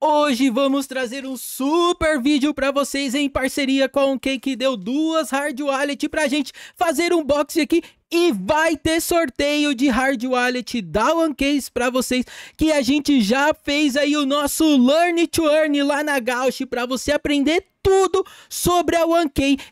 Hoje vamos trazer um super vídeo para vocês em parceria com quem que deu duas hard wallet pra gente fazer um box aqui e vai ter sorteio de hard wallet da OneCase para vocês, que a gente já fez aí o nosso Learn to Earn lá na Gauch para você aprender tudo sobre a 1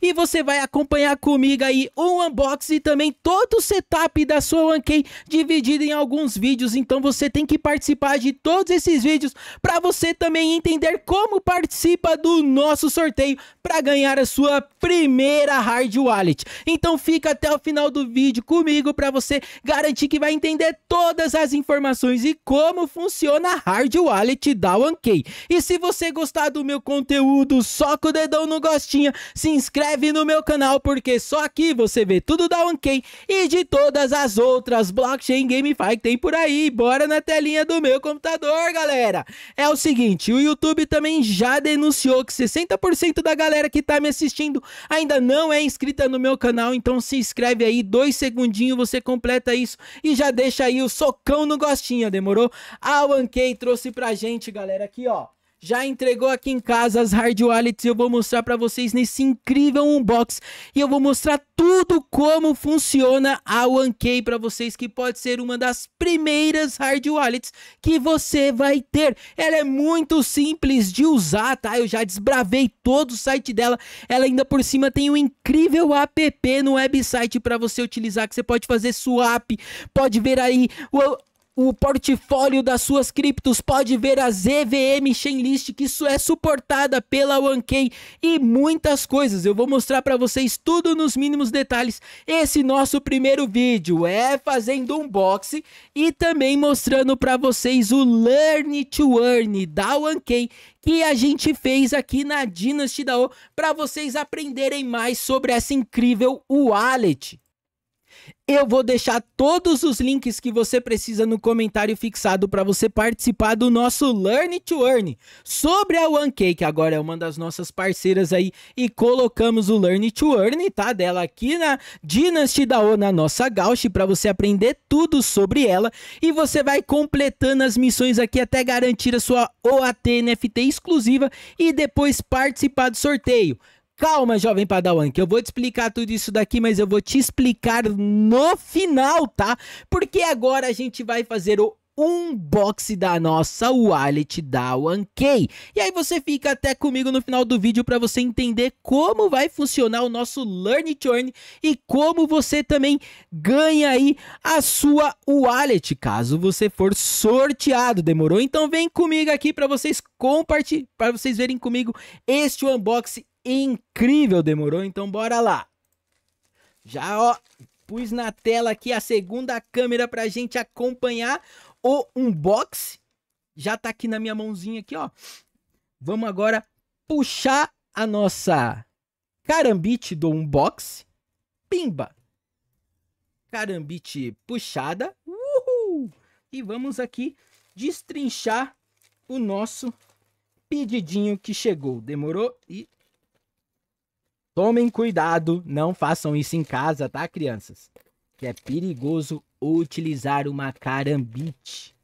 e você vai acompanhar comigo aí um unboxing e também todo o setup da sua 1 dividido em alguns vídeos, então você tem que participar de todos esses vídeos para você também entender como participa do nosso sorteio para ganhar a sua primeira hard wallet. Então fica até o final do vídeo vídeo comigo para você garantir que vai entender todas as informações e como funciona a Hard Wallet da OneKey. E se você gostar do meu conteúdo, soca o dedão no gostinho, se inscreve no meu canal porque só aqui você vê tudo da OneKey e de todas as outras blockchain GameFi que tem por aí. Bora na telinha do meu computador, galera. É o seguinte, o YouTube também já denunciou que 60% da galera que tá me assistindo ainda não é inscrita no meu canal, então se inscreve aí, dois Segundinho segundinhos você completa isso e já deixa aí o socão no gostinho, demorou? A 1K trouxe pra gente, galera, aqui ó. Já entregou aqui em casa as hard wallets e eu vou mostrar para vocês nesse incrível unbox. E eu vou mostrar tudo como funciona a 1K para vocês, que pode ser uma das primeiras hard wallets que você vai ter. Ela é muito simples de usar, tá? Eu já desbravei todo o site dela. Ela ainda por cima tem um incrível app no website para você utilizar, que você pode fazer swap, pode ver aí o portfólio das suas criptos, pode ver a ZVM Chainlist, que isso é suportada pela OneKey e muitas coisas. Eu vou mostrar para vocês tudo nos mínimos detalhes. Esse nosso primeiro vídeo é fazendo um unboxing e também mostrando para vocês o Learn to Earn da OneKey, que a gente fez aqui na Dynasty DAO para vocês aprenderem mais sobre essa incrível wallet. Eu vou deixar todos os links que você precisa no comentário fixado para você participar do nosso Learn to Earn sobre a que Agora é uma das nossas parceiras aí e colocamos o Learn to Earn, tá? Dela aqui na Dynasty da O, na nossa Gauche, para você aprender tudo sobre ela. E você vai completando as missões aqui até garantir a sua OAT NFT exclusiva e depois participar do sorteio. Calma, jovem Padawan, que eu vou te explicar tudo isso daqui, mas eu vou te explicar no final, tá? Porque agora a gente vai fazer o unboxing da nossa wallet da OneKey. E aí você fica até comigo no final do vídeo para você entender como vai funcionar o nosso Learn Journey e como você também ganha aí a sua wallet, caso você for sorteado, demorou? Então vem comigo aqui para vocês compartilhar, para vocês verem comigo este unboxing incrível, demorou? Então bora lá. Já, ó, pus na tela aqui a segunda câmera pra gente acompanhar o unboxing. Já tá aqui na minha mãozinha aqui, ó. Vamos agora puxar a nossa carambite do unboxing. Pimba! Carambite puxada. Uhul! E vamos aqui destrinchar o nosso pedidinho que chegou. Demorou? E Tomem cuidado, não façam isso em casa, tá, crianças? Que é perigoso utilizar uma carambite.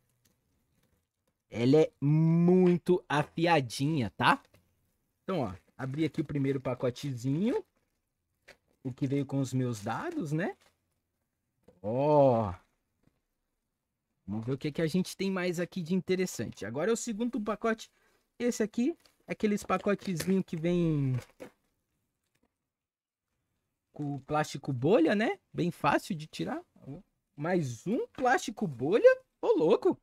Ela é muito afiadinha, tá? Então, ó, abri aqui o primeiro pacotezinho. O que veio com os meus dados, né? Ó. Vamos ver o que, que a gente tem mais aqui de interessante. Agora é o segundo pacote. Esse aqui é aqueles pacotezinhos que vem com plástico bolha, né? Bem fácil de tirar. Mais um plástico bolha? Ô, louco!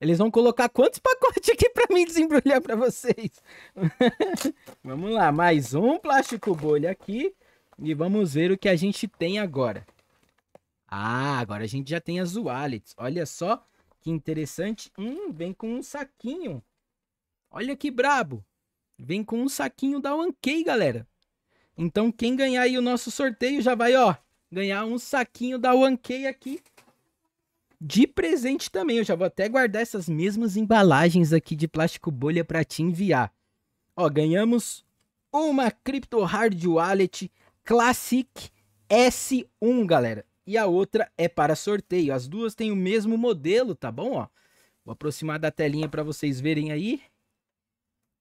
Eles vão colocar quantos pacotes aqui para mim desembrulhar para vocês? vamos lá, mais um plástico bolha aqui. E vamos ver o que a gente tem agora. Ah, agora a gente já tem as wallets. Olha só que interessante. Hum, vem com um saquinho. Olha que brabo. Vem com um saquinho da Wankei, galera. Então quem ganhar aí o nosso sorteio já vai, ó, ganhar um saquinho da One K aqui de presente também. Eu já vou até guardar essas mesmas embalagens aqui de plástico bolha para te enviar. Ó, ganhamos uma Crypto Hard Wallet Classic S1, galera. E a outra é para sorteio. As duas têm o mesmo modelo, tá bom, ó? Vou aproximar da telinha para vocês verem aí.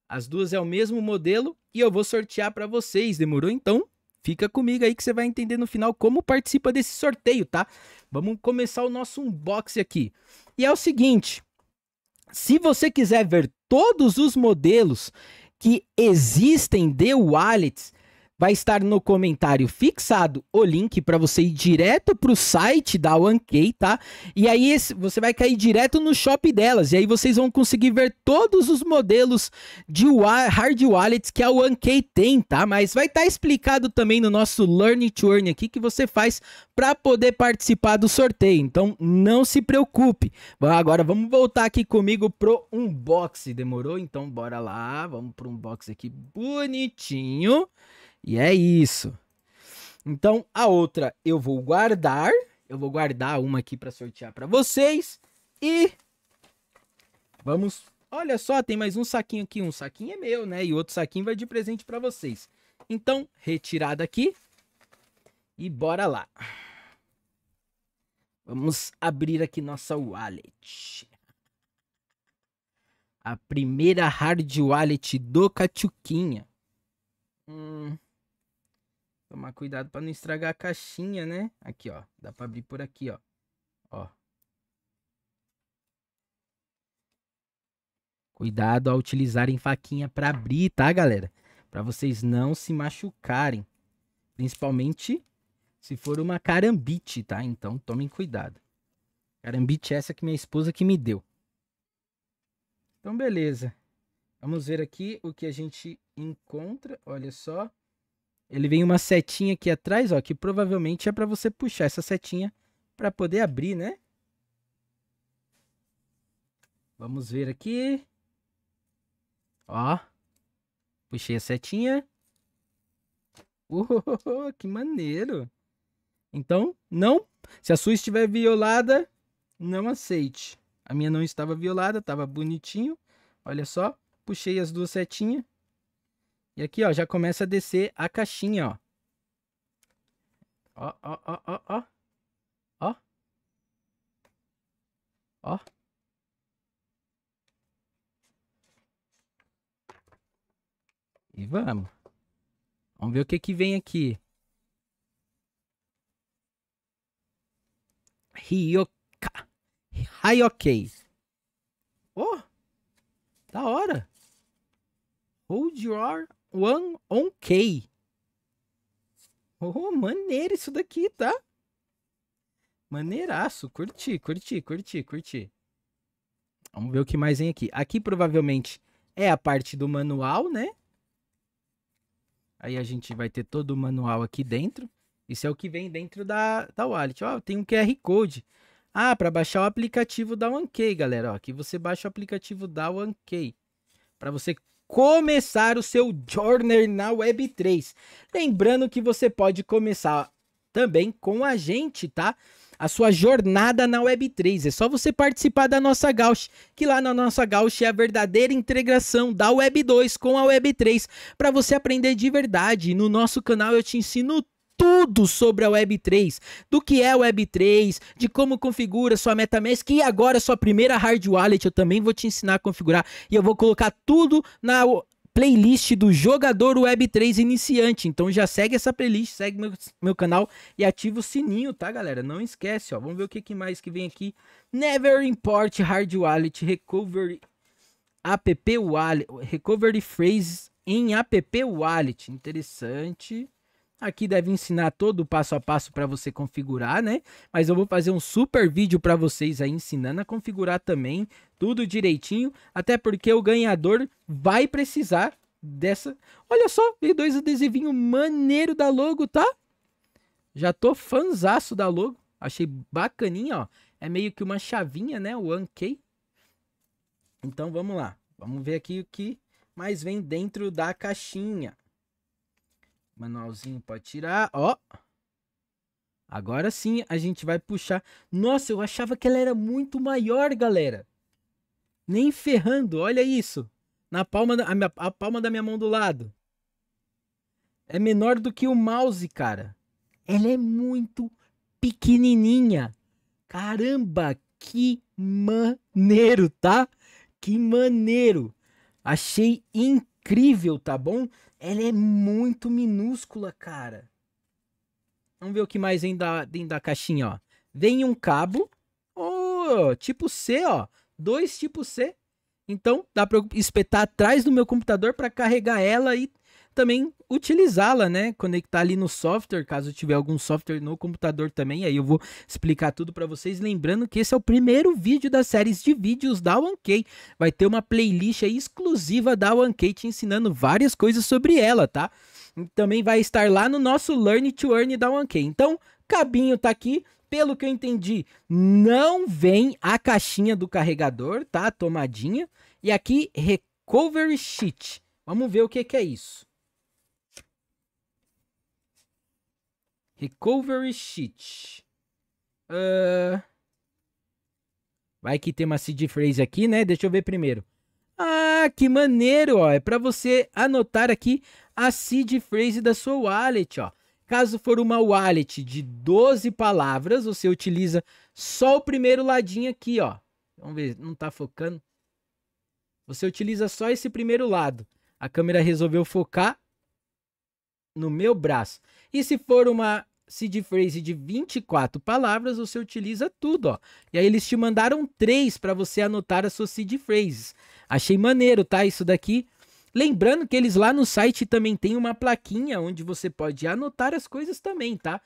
As duas é o mesmo modelo e eu vou sortear para vocês. Demorou então? Fica comigo aí que você vai entender no final como participa desse sorteio, tá? Vamos começar o nosso unboxing aqui. E é o seguinte, se você quiser ver todos os modelos que existem de wallets, Vai estar no comentário fixado o link para você ir direto para o site da OneKey, tá? E aí esse, você vai cair direto no shop delas. E aí vocês vão conseguir ver todos os modelos de hard wallets que a OneKey tem, tá? Mas vai estar tá explicado também no nosso Learn to Earn aqui que você faz para poder participar do sorteio. Então não se preocupe. Agora vamos voltar aqui comigo pro unboxing. Demorou? Então bora lá. Vamos pro unboxing aqui bonitinho. E é isso. Então, a outra eu vou guardar. Eu vou guardar uma aqui para sortear para vocês. E vamos... Olha só, tem mais um saquinho aqui. Um saquinho é meu, né? E outro saquinho vai de presente para vocês. Então, retirada aqui. E bora lá. Vamos abrir aqui nossa wallet. A primeira hard wallet do Cachuquinha. Hum. Tomar cuidado para não estragar a caixinha, né? Aqui, ó. Dá para abrir por aqui, ó. Ó. Cuidado ao utilizarem faquinha para abrir, tá, galera? Para vocês não se machucarem. Principalmente se for uma carambite, tá? Então tomem cuidado. Carambite é essa que minha esposa que me deu. Então beleza. Vamos ver aqui o que a gente encontra. Olha só ele vem uma setinha aqui atrás, ó, que provavelmente é para você puxar essa setinha para poder abrir, né? Vamos ver aqui. Ó. Puxei a setinha. Uh, que maneiro. Então, não. Se a sua estiver violada, não aceite. A minha não estava violada, estava bonitinho. Olha só. Puxei as duas setinhas. E aqui, ó, já começa a descer a caixinha, ó. Ó, ó, ó, ó, ó. Ó. Ó. E vamos. Vamos ver o que que vem aqui. Ryoka. Hayokei. Oh! Da hora! Hold your One On K. Oh, maneiro isso daqui, tá? Maneiraço, curti, curti, curti, curti. Vamos ver o que mais vem aqui. Aqui provavelmente é a parte do manual, né? Aí a gente vai ter todo o manual aqui dentro. Isso é o que vem dentro da, da wallet. Ó, tem um QR Code. Ah, para baixar o aplicativo da OneKey, galera. Ó, aqui você baixa o aplicativo da OneKey. Para você começar o seu Journey na Web3. Lembrando que você pode começar também com a gente, tá? a sua jornada na Web3. É só você participar da nossa Gauch, que lá na nossa Gauch é a verdadeira integração da Web2 com a Web3, para você aprender de verdade. No nosso canal eu te ensino tudo sobre a Web3, do que é a Web3, de como configura sua MetaMask e agora sua primeira hard wallet, eu também vou te ensinar a configurar e eu vou colocar tudo na playlist do jogador Web3 iniciante. Então já segue essa playlist, segue meu, meu canal e ativa o sininho, tá, galera? Não esquece, ó. Vamos ver o que, que mais que vem aqui. Never import hard wallet recovery app wallet recovery phrases em app wallet. Interessante. Aqui deve ensinar todo o passo a passo para você configurar, né? Mas eu vou fazer um super vídeo para vocês aí ensinando a configurar também, tudo direitinho, até porque o ganhador vai precisar dessa. Olha só, veio dois adesivinhos maneiro da logo, tá? Já tô fanzaço da logo. Achei bacaninha, ó. É meio que uma chavinha, né? O Ankei. Então vamos lá. Vamos ver aqui o que mais vem dentro da caixinha. Manualzinho pode tirar, ó. Agora sim a gente vai puxar. Nossa, eu achava que ela era muito maior, galera. Nem ferrando, olha isso. Na palma da, a, minha, a palma da minha mão do lado. É menor do que o mouse, cara. Ela é muito pequenininha. Caramba, que maneiro, tá? Que maneiro. Achei incrível, tá bom? Ela é muito minúscula, cara. Vamos ver o que mais vem da, dentro da caixinha, ó. Vem um cabo. Oh, tipo C, ó. Dois tipo C. Então, dá pra eu espetar atrás do meu computador para carregar ela e também utilizá-la, né? Conectar ali no software, caso tiver algum software no computador também, aí eu vou explicar tudo para vocês, lembrando que esse é o primeiro vídeo da série de vídeos da OneKey. Vai ter uma playlist exclusiva da OneKey te ensinando várias coisas sobre ela, tá? Também vai estar lá no nosso Learn to Earn da OneKey. Então, cabinho tá aqui, pelo que eu entendi, não vem a caixinha do carregador, tá? tomadinha. E aqui, Recovery Sheet. Vamos ver o que, que é isso. Recovery Sheet. Uh... Vai que tem uma seed phrase aqui, né? Deixa eu ver primeiro. Ah, que maneiro, ó. É para você anotar aqui a seed phrase da sua wallet, ó. Caso for uma wallet de 12 palavras, você utiliza só o primeiro ladinho aqui, ó. Vamos ver, não tá focando. Você utiliza só esse primeiro lado. A câmera resolveu focar, no meu braço. E se for uma seed phrase de 24 palavras, você utiliza tudo, ó. E aí eles te mandaram três para você anotar as suas seed phrases. Achei maneiro, tá? Isso daqui. Lembrando que eles lá no site também tem uma plaquinha onde você pode anotar as coisas também, tá?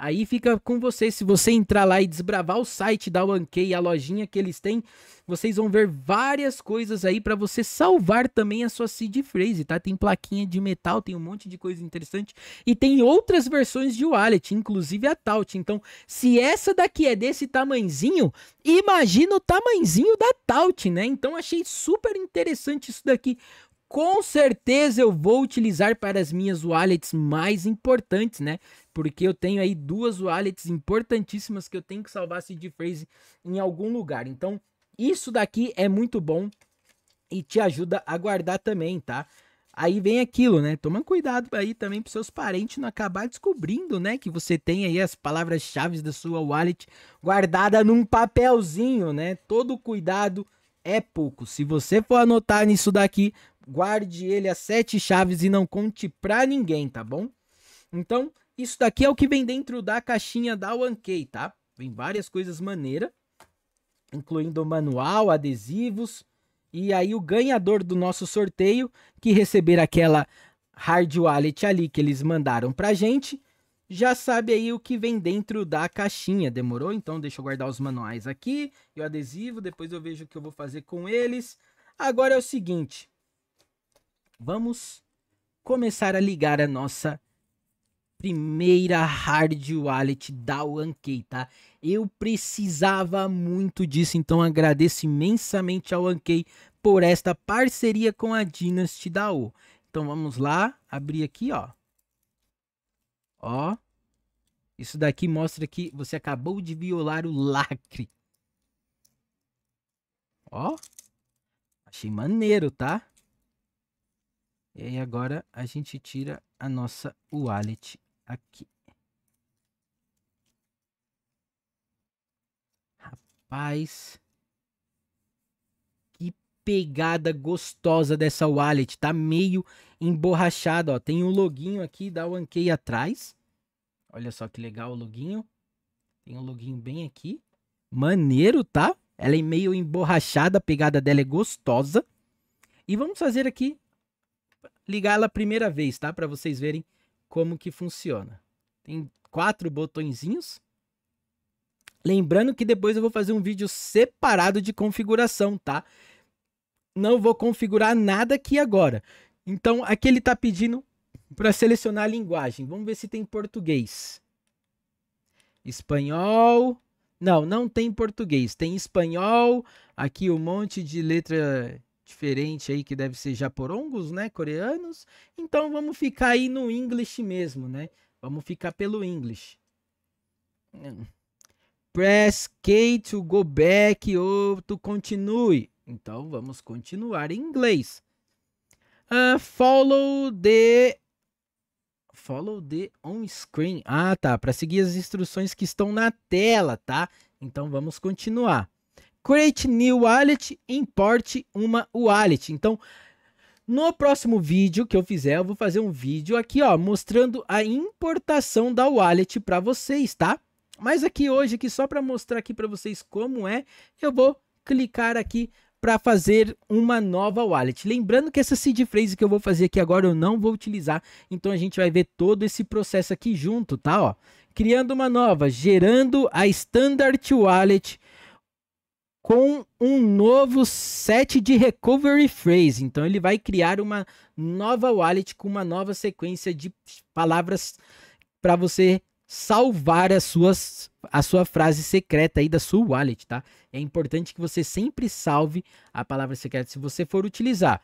Aí fica com você. Se você entrar lá e desbravar o site da OneKey, a lojinha que eles têm, vocês vão ver várias coisas aí para você salvar também a sua seed phrase, tá? Tem plaquinha de metal, tem um monte de coisa interessante e tem outras versões de wallet, inclusive a Taut. Então, se essa daqui é desse tamanzinho, imagina o tamanzinho da Taut, né? Então, achei super interessante isso daqui com certeza eu vou utilizar para as minhas wallets mais importantes, né? porque eu tenho aí duas wallets importantíssimas que eu tenho que salvar seed phrase em algum lugar. Então, isso daqui é muito bom e te ajuda a guardar também, tá? Aí vem aquilo, né? Toma cuidado aí também para seus parentes não acabar descobrindo, né, que você tem aí as palavras-chave da sua wallet guardada num papelzinho, né? Todo cuidado é pouco. Se você for anotar nisso daqui, guarde ele as sete chaves e não conte para ninguém, tá bom? Então, isso daqui é o que vem dentro da caixinha da OneKey, tá? Vem várias coisas maneira, incluindo manual, adesivos. E aí o ganhador do nosso sorteio, que receber aquela hard wallet ali que eles mandaram pra gente, já sabe aí o que vem dentro da caixinha, demorou? Então deixa eu guardar os manuais aqui e o adesivo, depois eu vejo o que eu vou fazer com eles. Agora é o seguinte, vamos começar a ligar a nossa primeira hard wallet da OneKey, tá? Eu precisava muito disso, então agradeço imensamente ao OneKey por esta parceria com a Dynasty da O. Então vamos lá, abrir aqui, ó. Ó. Isso daqui mostra que você acabou de violar o lacre. Ó. Achei maneiro, tá? E aí agora a gente tira a nossa wallet aqui. Rapaz. Que pegada gostosa dessa wallet. Tá meio emborrachada, ó. Tem um login aqui da OneKey atrás. Olha só que legal o login. Tem um login bem aqui. Maneiro, tá? Ela é meio emborrachada, a pegada dela é gostosa. E vamos fazer aqui, ligar ela a primeira vez, tá? Para vocês verem como que funciona. Tem quatro botõezinhos. Lembrando que depois eu vou fazer um vídeo separado de configuração, tá? Não vou configurar nada aqui agora. Então, aqui ele está pedindo para selecionar a linguagem. Vamos ver se tem português. Espanhol. Não, não tem português. Tem espanhol. Aqui um monte de letra diferente aí que deve ser japorongos, né, coreanos. Então vamos ficar aí no English mesmo, né? Vamos ficar pelo English. Press K to go back ou to continue. Então vamos continuar em inglês. Uh, follow the follow the on screen. Ah, tá, para seguir as instruções que estão na tela, tá? Então vamos continuar. Create New Wallet, importe uma wallet. Então, no próximo vídeo que eu fizer, eu vou fazer um vídeo aqui, ó, mostrando a importação da wallet para vocês, tá? Mas aqui hoje, aqui só para mostrar aqui para vocês como é, eu vou clicar aqui para fazer uma nova wallet. Lembrando que essa seed phrase que eu vou fazer aqui agora eu não vou utilizar, então a gente vai ver todo esse processo aqui junto, tá? Ó, criando uma nova, gerando a standard wallet com um novo set de recovery phrase. Então ele vai criar uma nova wallet com uma nova sequência de palavras para você salvar as suas a sua frase secreta aí da sua wallet, tá? É importante que você sempre salve a palavra secreta se você for utilizar.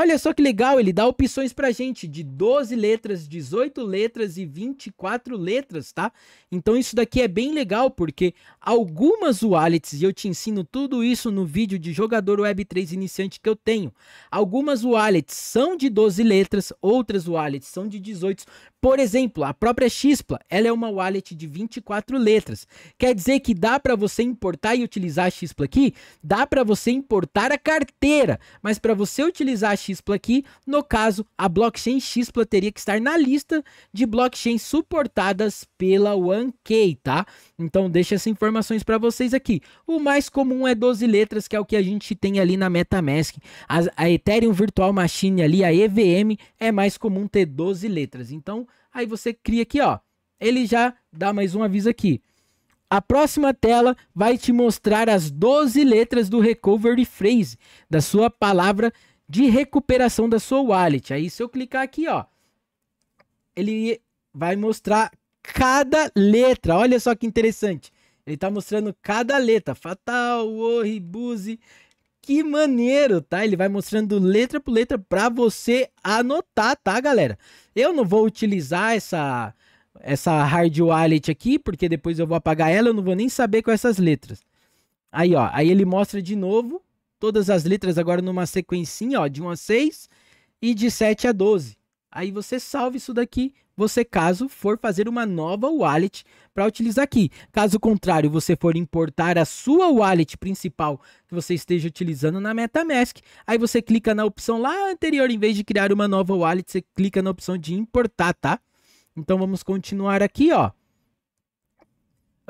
Olha só que legal, ele dá opções pra gente de 12 letras, 18 letras e 24 letras, tá? Então isso daqui é bem legal porque algumas wallets, e eu te ensino tudo isso no vídeo de jogador Web3 iniciante que eu tenho. Algumas wallets são de 12 letras, outras wallets são de 18. Por exemplo, a própria Xpla, ela é uma wallet de 24 letras. Quer dizer que dá para você importar e utilizar a Xpla aqui? Dá para você importar a carteira, mas para você utilizar a Xpla aqui. No caso, a blockchain Xpla teria que estar na lista de blockchains suportadas pela OneKey, tá? Então deixa essas informações para vocês aqui. O mais comum é 12 letras, que é o que a gente tem ali na MetaMask. A, a Ethereum Virtual Machine ali, a EVM, é mais comum ter 12 letras. Então, aí você cria aqui, ó. Ele já dá mais um aviso aqui. A próxima tela vai te mostrar as 12 letras do recovery phrase da sua palavra de recuperação da sua wallet. Aí se eu clicar aqui, ó, ele vai mostrar cada letra. Olha só que interessante. Ele tá mostrando cada letra. Fatal, Oribuse. Que maneiro, tá? Ele vai mostrando letra por letra para você anotar, tá, galera? Eu não vou utilizar essa essa hard wallet aqui, porque depois eu vou apagar ela, eu não vou nem saber com essas letras. Aí, ó, aí ele mostra de novo todas as letras agora numa sequencinha, ó, de 1 a 6 e de 7 a 12. Aí você salva isso daqui, você caso for fazer uma nova wallet para utilizar aqui. Caso contrário, você for importar a sua wallet principal que você esteja utilizando na MetaMask, aí você clica na opção lá anterior, em vez de criar uma nova wallet, você clica na opção de importar, tá? Então vamos continuar aqui, ó.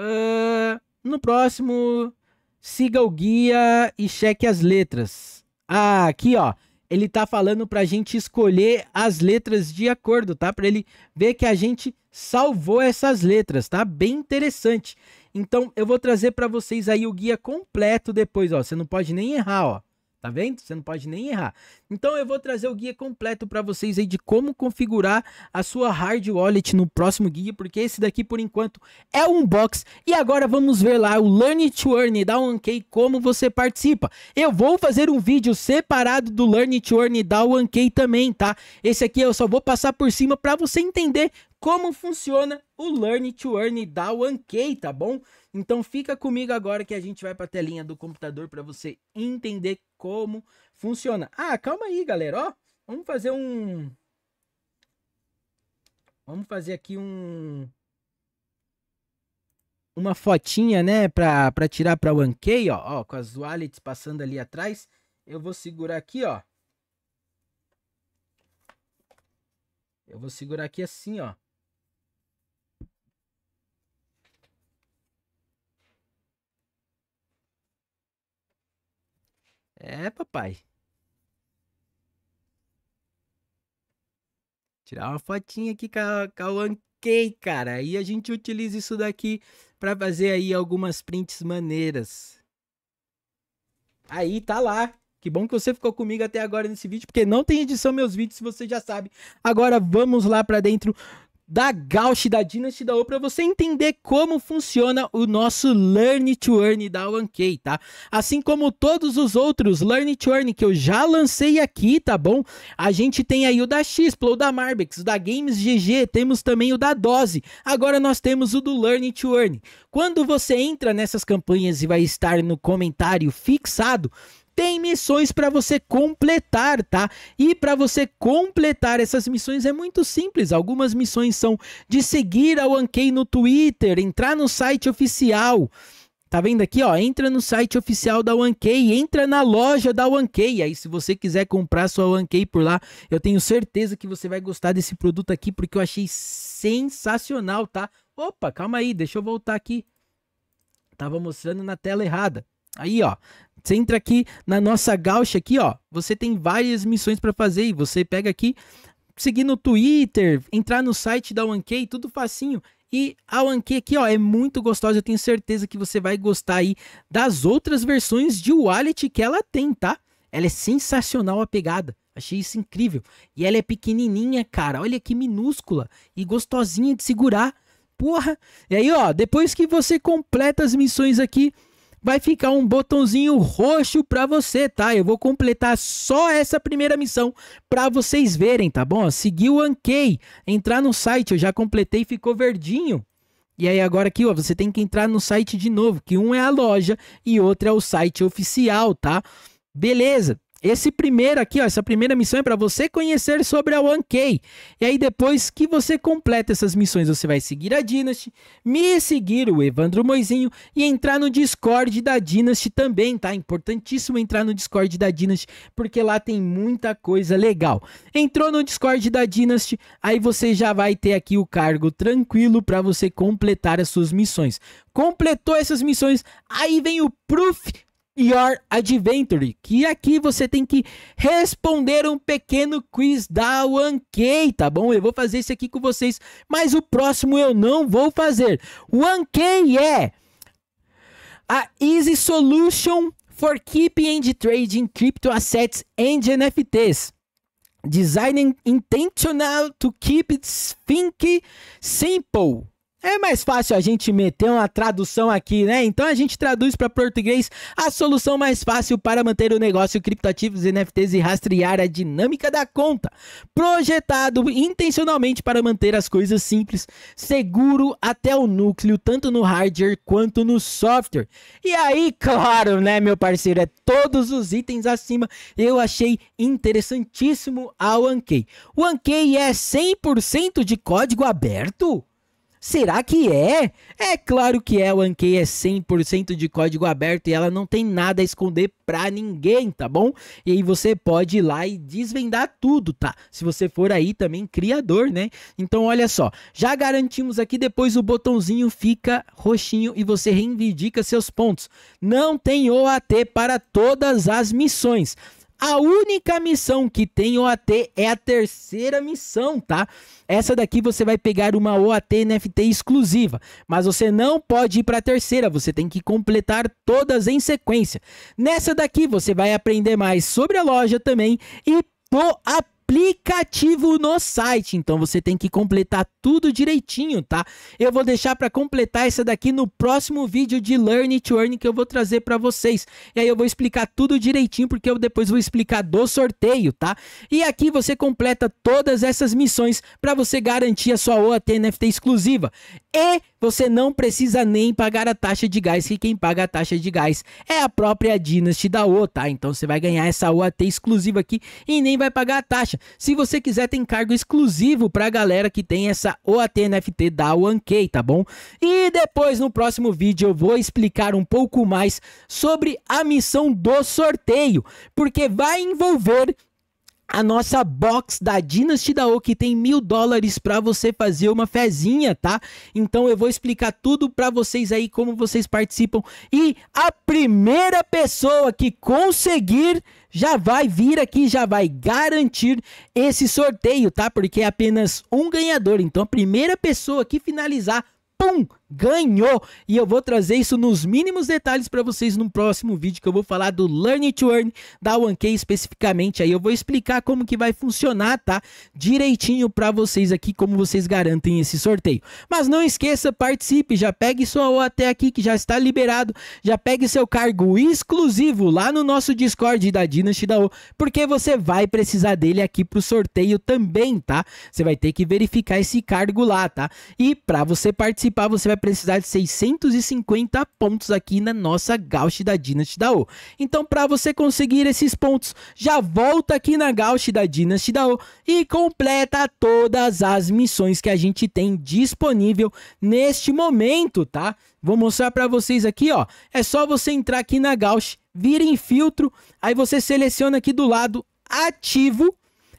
Uh, no próximo Siga o guia e cheque as letras. Ah, aqui ó, ele tá falando pra gente escolher as letras de acordo, tá? Pra ele ver que a gente salvou essas letras, tá? Bem interessante. Então eu vou trazer para vocês aí o guia completo depois, ó. Você não pode nem errar, ó. Tá vendo? Você não pode nem errar. Então eu vou trazer o guia completo para vocês aí de como configurar a sua hard wallet no próximo guia, porque esse daqui por enquanto é um box. E agora vamos ver lá o Learn to Earn da OneKey como você participa. Eu vou fazer um vídeo separado do Learn to Earn da OneKey também, tá? Esse aqui eu só vou passar por cima para você entender como funciona o Learn to Earn da 1K, tá bom? Então fica comigo agora que a gente vai para a telinha do computador para você entender como funciona. Ah, calma aí, galera, ó. Vamos fazer um Vamos fazer aqui um uma fotinha, né, para pra tirar para 1K, ó, ó, com as wallets passando ali atrás. Eu vou segurar aqui, ó. Eu vou segurar aqui assim, ó. É, papai. Tirar uma fotinha aqui com a, com cara. E a gente utiliza isso daqui para fazer aí algumas prints maneiras. Aí, tá lá. Que bom que você ficou comigo até agora nesse vídeo, porque não tem edição meus vídeos, se você já sabe. Agora vamos lá para dentro da Gauch, da Dynasty da O, para você entender como funciona o nosso Learn to Earn da 1K, tá? Assim como todos os outros Learn to Earn que eu já lancei aqui, tá bom? A gente tem aí o da Xplo, o da Marbex, o da Games GG, temos também o da Dose. Agora nós temos o do Learn to Earn. Quando você entra nessas campanhas e vai estar no comentário fixado, tem missões para você completar, tá? E para você completar essas missões é muito simples. Algumas missões são de seguir a OneKey no Twitter, entrar no site oficial. Tá vendo aqui, ó? Entra no site oficial da OneKey, entra na loja da OneKey. Aí, se você quiser comprar sua OneKey por lá, eu tenho certeza que você vai gostar desse produto aqui, porque eu achei sensacional, tá? Opa, calma aí, deixa eu voltar aqui. Tava mostrando na tela errada. Aí, ó, você entra aqui na nossa gaucha aqui, ó. Você tem várias missões para fazer e você pega aqui, seguir no Twitter, entrar no site da OneKey, tudo facinho. E a OneKey aqui, ó, é muito gostosa. Eu tenho certeza que você vai gostar aí das outras versões de wallet que ela tem, tá? Ela é sensacional a pegada. Achei isso incrível. E ela é pequenininha, cara. Olha que minúscula e gostosinha de segurar. Porra! E aí, ó, depois que você completa as missões aqui, vai ficar um botãozinho roxo para você, tá? Eu vou completar só essa primeira missão para vocês verem, tá bom? Seguir o Ankei, entrar no site, eu já completei, ficou verdinho. E aí agora aqui, ó, você tem que entrar no site de novo, que um é a loja e outro é o site oficial, tá? Beleza. Esse primeiro aqui, ó, essa primeira missão é para você conhecer sobre a 1K. E aí depois que você completa essas missões, você vai seguir a Dynasty, me seguir o Evandro Moizinho e entrar no Discord da Dynasty também, tá? Importantíssimo entrar no Discord da Dynasty, porque lá tem muita coisa legal. Entrou no Discord da Dynasty, aí você já vai ter aqui o cargo tranquilo para você completar as suas missões. Completou essas missões, aí vem o Proof Your Adventure, que aqui você tem que responder um pequeno quiz da 1K, tá bom? Eu vou fazer isso aqui com vocês, mas o próximo eu não vou fazer. 1K é a Easy Solution for Keeping and Trading Crypto Assets and NFTs. Designing intentional to keep it think simple é mais fácil a gente meter uma tradução aqui, né? Então a gente traduz para português a solução mais fácil para manter o negócio criptativos, NFTs e rastrear a dinâmica da conta. Projetado intencionalmente para manter as coisas simples, seguro até o núcleo, tanto no hardware quanto no software. E aí, claro, né, meu parceiro, é todos os itens acima. Eu achei interessantíssimo a OneKey. OneKey é 100% de código aberto? Será que é? É claro que é, o Ankei é 100% de código aberto e ela não tem nada a esconder pra ninguém, tá bom? E aí você pode ir lá e desvendar tudo, tá? Se você for aí também criador, né? Então olha só, já garantimos aqui, depois o botãozinho fica roxinho e você reivindica seus pontos. Não tem OAT para todas as missões. A única missão que tem OAT é a terceira missão, tá? Essa daqui você vai pegar uma OAT NFT exclusiva, mas você não pode ir para a terceira, você tem que completar todas em sequência. Nessa daqui você vai aprender mais sobre a loja também e pô, a aplicativo no site. Então você tem que completar tudo direitinho, tá? Eu vou deixar para completar essa daqui no próximo vídeo de Learn to Earn que eu vou trazer para vocês. E aí eu vou explicar tudo direitinho porque eu depois vou explicar do sorteio, tá? E aqui você completa todas essas missões para você garantir a sua OAT NFT exclusiva. E você não precisa nem pagar a taxa de gás, que quem paga a taxa de gás é a própria Dynasty da O, tá? Então você vai ganhar essa OAT exclusiva aqui e nem vai pagar a taxa. Se você quiser, tem cargo exclusivo pra galera que tem essa OAT NFT da 1K, tá bom? E depois, no próximo vídeo, eu vou explicar um pouco mais sobre a missão do sorteio, porque vai envolver a nossa box da Dynasty O que tem mil dólares para você fazer uma fezinha, tá? Então eu vou explicar tudo para vocês aí como vocês participam e a primeira pessoa que conseguir já vai vir aqui, já vai garantir esse sorteio, tá? Porque é apenas um ganhador. Então a primeira pessoa que finalizar, pum, ganhou. E eu vou trazer isso nos mínimos detalhes para vocês no próximo vídeo que eu vou falar do Learn to Earn da 1K especificamente. Aí eu vou explicar como que vai funcionar, tá? Direitinho para vocês aqui como vocês garantem esse sorteio. Mas não esqueça, participe, já pegue sua O até aqui que já está liberado, já pegue seu cargo exclusivo lá no nosso Discord da Dynasty da O, porque você vai precisar dele aqui pro sorteio também, tá? Você vai ter que verificar esse cargo lá, tá? E para você participar, você vai precisar de 650 pontos aqui na nossa Gauch da Dynasty da O. Então, para você conseguir esses pontos, já volta aqui na Gauch da Dynasty da O e completa todas as missões que a gente tem disponível neste momento, tá? Vou mostrar para vocês aqui, ó. É só você entrar aqui na Gauch, vir em filtro, aí você seleciona aqui do lado ativo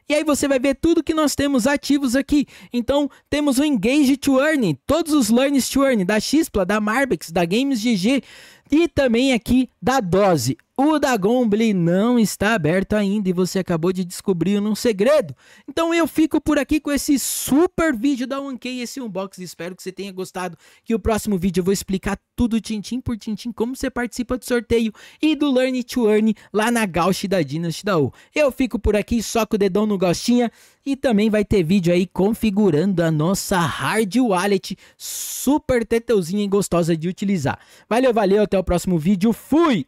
e aí você vai ver tudo que nós temos ativos aqui. Então, temos o Engage to Earn, todos os Learns to Earn, da Xispla, da Marbex, da Games GG, e também aqui da dose. O da Gomble não está aberto ainda e você acabou de descobrir um segredo. Então eu fico por aqui com esse super vídeo da 1K, esse unboxing. Espero que você tenha gostado. Que o próximo vídeo eu vou explicar tudo tintim por tintim, como você participa do sorteio e do Learn to Earn lá na Gauch da Dynasty da U. Eu fico por aqui, só com o dedão no gostinha. E também vai ter vídeo aí configurando a nossa hard wallet super teteuzinha e gostosa de utilizar. Valeu, valeu, até o próximo vídeo. Fui!